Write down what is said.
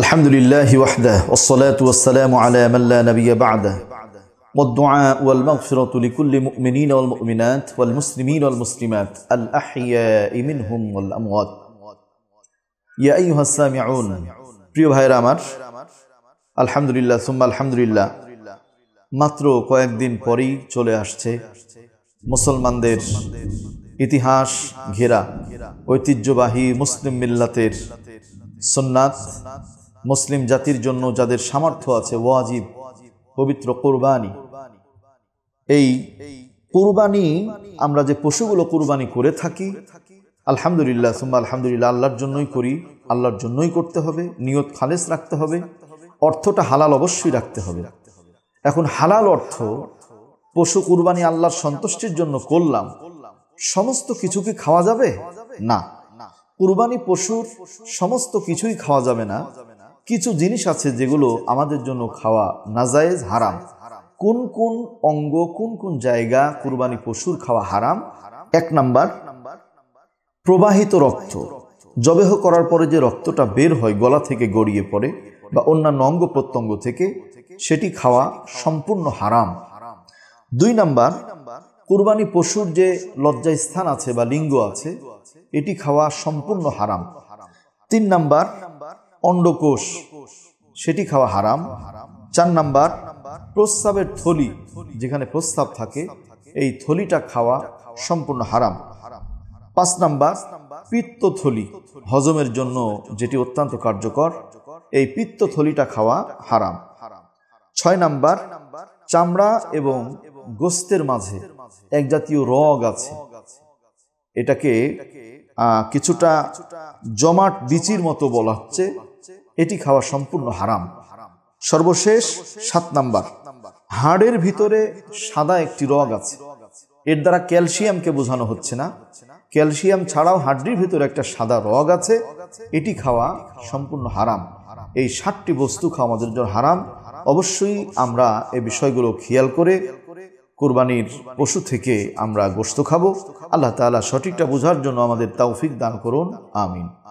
الحمد لله وحده والصلاة والسلام على من لا نبي بعده والدعاء والمغفرة لكل مؤمنين والمؤمنات والمسلمين والمسلمات الأحياء منهم والأموات يا أيها السامعون প্রিয় ভাইরা আমার আলহামদুলিল্লাহ সুম্মা আলহামদুলিল্লাহ মাত্র কয়েকদিন পরেই চলে আসছে মুসলমানদের ইতিহাস ঘেরা ঐতিহ্যবাহী মুসলিম মিল্লাতের সন্ন্যাত মুসলিম জাতির জন্য যাদের সামর্থ্য আছে ওয়াজিব পবিত্র কোরবানি এই কোরবানি আমরা যে পশুগুলো কোরবানি করে থাকি আলহামদুলিল্লাহ সুম্বা আলহামদুলিল্লাহ আল্লাহর জন্যই করি আল্লাহর জন্যই করতে হবে নিয়ত খালেস রাখতে হবে অর্থটা হালাল অবশ্যই রাখতে হবে এখন হালাল অর্থ পশু কুরবানি আল্লাহর সন্তুষ্টির জন্য করলাম সমস্ত কিছু কি খাওয়া যাবে না কুরবানি পশুর সমস্ত কিছুই খাওয়া যাবে না কিছু জিনিস আছে যেগুলো আমাদের জন্য খাওয়া নাজায়েজ হারাম কোন কোন অঙ্গ কোন কোন জায়গা কুরবানি পশুর খাওয়া হারাম এক নাম্বার প্রবাহিত রক্ত জবেহ করার পরে যে রক্তটা বের হয় গলা থেকে গড়িয়ে পড়ে বা অন্যান্য অঙ্গ প্রত্যঙ্গ থেকে সেটি খাওয়া সম্পূর্ণ হারাম দুই নাম্বার কুরবানি পশুর যে লজ্জায় স্থান আছে বা লিঙ্গ আছে এটি খাওয়া সম্পূর্ণ হারাম তিন নাম্বার অন্ডকোষ সেটি খাওয়া হারাম চার নাম্বার প্রস্রাবের থলি যেখানে প্রস্তাব থাকে এই থলিটা খাওয়া সম্পূর্ণ হারাম পাঁচ নাম্বার পিত্তথলি হজমের জন্য যেটি অত্যন্ত কার্যকর এই পিত্তথলিটা খাওয়া হারাম ছয় নাম্বার চামড়া এবং গোস্তের মাঝে এক জাতীয় রগ আছে এটাকে কিছুটা জমাট বিচির মতো বলা হচ্ছে এটি খাওয়া সম্পূর্ণ হারাম সর্বশেষ সাত নাম্বার হাড়ের ভিতরে সাদা একটি রগ আছে এর দ্বারা ক্যালসিয়ামকে বোঝানো হচ্ছে না ক্যালসিয়াম ছাড়াও হাড্ডির ভিতরে একটা সাদা রগ আছে এটি খাওয়া সম্পূর্ণ হারাম এই ষাটটি বস্তু খাওয়া আমাদের জন্য হারাম অবশ্যই আমরা এই বিষয়গুলো খেয়াল করে কোরবানির পশু থেকে আমরা গোস্ত খাবো আল্লাহ তালা সঠিকটা বোঝার জন্য আমাদের তাওফিক দান করুন আমিন